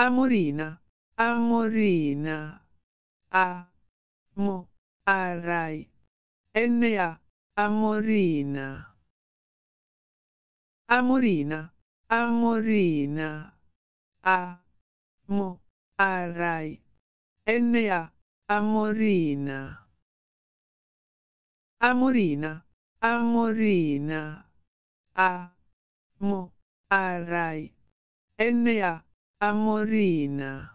Amorina, Amorina. A. Mo. Arai. N.A. Amorina. Amorina, Amorina. A. Mo. Arai. N.A. Amorina. Amorina, Amorina. A. Mo. Arai. N.A. Amorina